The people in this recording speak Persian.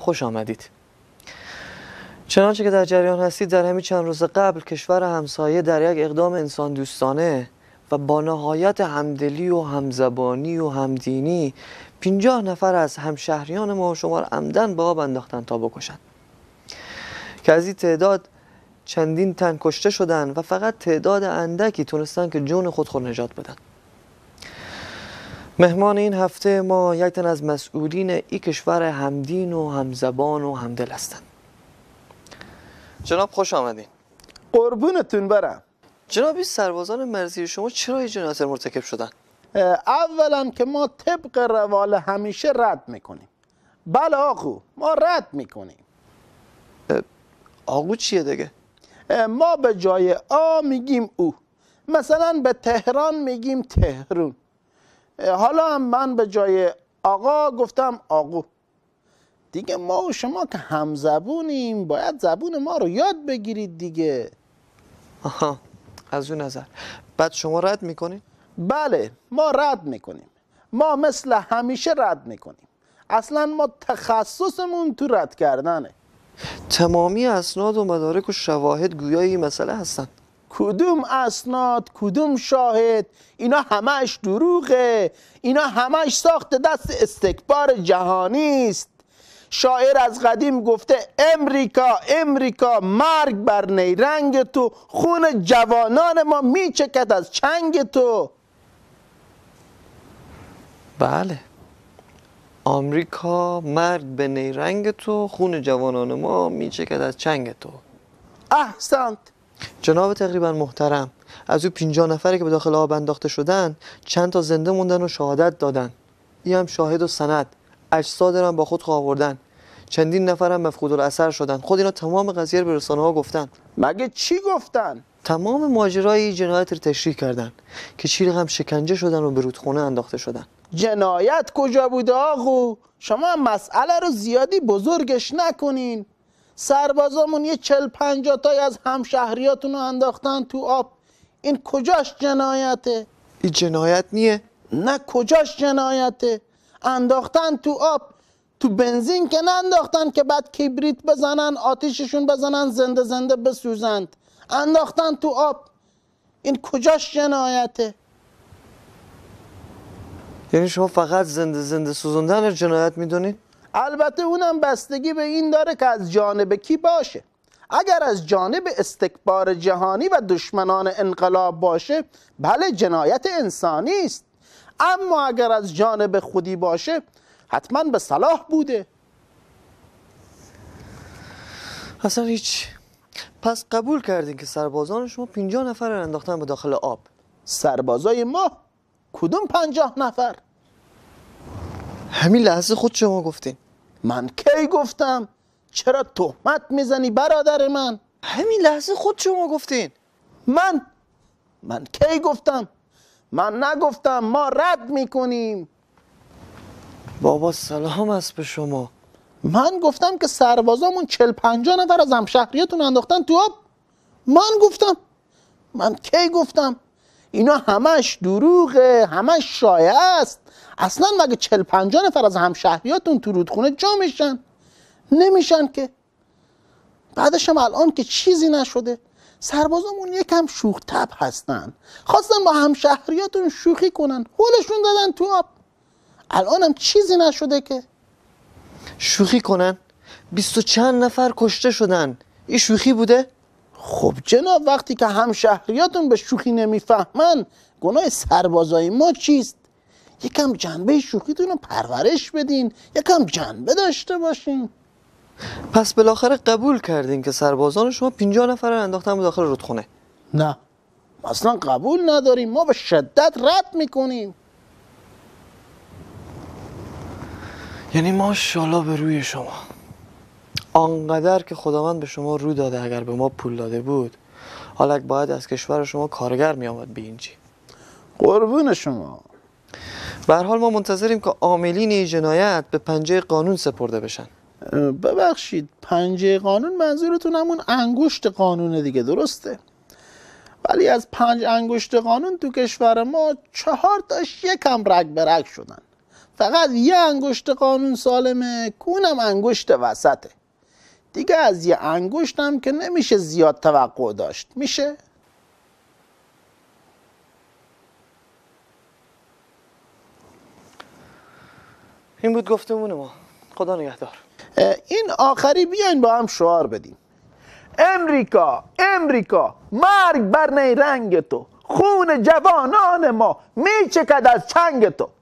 خوش آمدید چنانچه که در جریان هستید در همین چند روز قبل کشور همسایه در یک اقدام انسان دوستانه و با نهایت همدلی و همزبانی و همدینی 50 نفر از همشهریان ما شما را عمدن به آب انداختن تا بکشند که از این تعداد چندین تن کشته شدند و فقط تعداد اندکی تونستن که جون خود خود نجات بدن مهمان این هفته ما یک تن از مسئولین ای کشور همدین و همزبان و همدل هستند جناب خوش آمدین قربونتون برم جناب این سربازان مرزی شما چرا این جنایت مرتکب شدن؟ اولا که ما طبق روال همیشه رد میکنیم بله آقو ما رد میکنیم آقو چیه دیگه؟ ما به جای آ میگیم او مثلا به تهران میگیم تهرون حالا من به جای آقا گفتم آقو دیگه ما و شما که همزبونیم باید زبون ما رو یاد بگیرید دیگه آها از اون نظر بعد شما رد میکنید؟ بله ما رد میکنیم ما مثل همیشه رد میکنیم اصلا ما تخصصمون تو رد کردنه تمامی اسناد و مدارک و شواهد گویایی مسئله هستند کدوم اسناد کدوم شاهد اینا همش دروغه اینا همش ساخت دست استکبار جهانی است شاعر از قدیم گفته امریکا امریکا مرگ بر نیرنگ تو خون جوانان ما میچکد از چنگ تو بله آمریکا مرد به نیرنگ تو خون جوانان ما میچکد از چنگ تو احسنت جناب تقریبا محترم از او 50 نفری که به داخل آب انداخته شدن چند تا زنده موندن و شهادت دادن این هم شاهد و سند اجساد را با خود آوردن چندین نفر هم مفقود اثر شدن خود اینا تمام قضیه رو به رسانه ها گفتن مگه چی گفتن تمام ماجرای جنایت رو تشریح کردن که چی هم شکنجه شدن و به رودخونه انداخته شدن جنایت کجا بوده آقو شما مسئله رو زیادی بزرگش نکنین سربازامون یه چل پنجاتای از همشهریاتون رو انداختن تو آب این کجاش جنایته؟ این جنایت نیه؟ نه کجاش جنایته انداختن تو آب تو بنزین که ننداختن که بعد کیبریت بزنن آتیششون بزنن زنده زنده بسوزند انداختن تو آب این کجاش جنایته یعنی شما فقط زنده زنده سوزندن جنایت میدونید؟ البته اونم بستگی به این داره که از جانب کی باشه اگر از جانب استکبار جهانی و دشمنان انقلاب باشه بله جنایت انسانی است اما اگر از جانب خودی باشه حتما به صلاح بوده حسن هیچ پس قبول کردین که سربازان شما پینجا نفر رو انداختن به داخل آب سربازای ما کدوم پنجاه نفر همین لحظه خود شما گفتین من کی گفتم چرا تهمت میزنی برادر من همین لحظه خود شما گفتین من من کی گفتم من نگفتم ما رد میکنیم بابا سلام است به شما من گفتم که سربازامون چل پنجا نفر از همشهریتون انداختن تو آب من گفتم من کی گفتم اینا همش دروغه همش شایعه است اصلا مگه چل پنجا نفر از همشهریاتون تو رودخونه جا میشن نمیشن که بعدش هم الان که چیزی نشده سربازامون یکم شوخ تب هستن خواستن با همشهریاتون شوخی کنن حولشون دادن تو آب الان هم چیزی نشده که شوخی کنن بیست و چند نفر کشته شدن این شوخی بوده؟ خب جناب وقتی که همشهریاتون به شوخی نمیفهمن گناه سربازای ما چیست یکم جنبه شوخیتون رو پرورش بدین یکم جنبه داشته باشین پس بالاخره قبول کردین که سربازان شما 50 نفر رو انداختن به داخل رودخونه نه اصلا قبول نداریم ما به شدت رد میکنیم یعنی شالا به روی شما آنقدر که خداوند به شما رو داده اگر به ما پول داده بود حالا باید از کشور شما کارگر می آمد به اینجی قربون شما به حال ما منتظریم که عاملین جنایت به پنجه قانون سپرده بشن ببخشید پنجه قانون منظورتون همون انگشت قانون دیگه درسته ولی از پنج انگشت قانون تو کشور ما چهار تاش یکم رگ به رگ شدن فقط یه انگشت قانون سالمه کونم انگشت وسطه دیگه از یه انگشتم که نمیشه زیاد توقع داشت میشه؟ این بود گفتمون ما خدا نگهدار این آخری بیاین با هم شعار بدیم امریکا امریکا مرگ بر نیرنگ تو خون جوانان ما میچکد از چنگ تو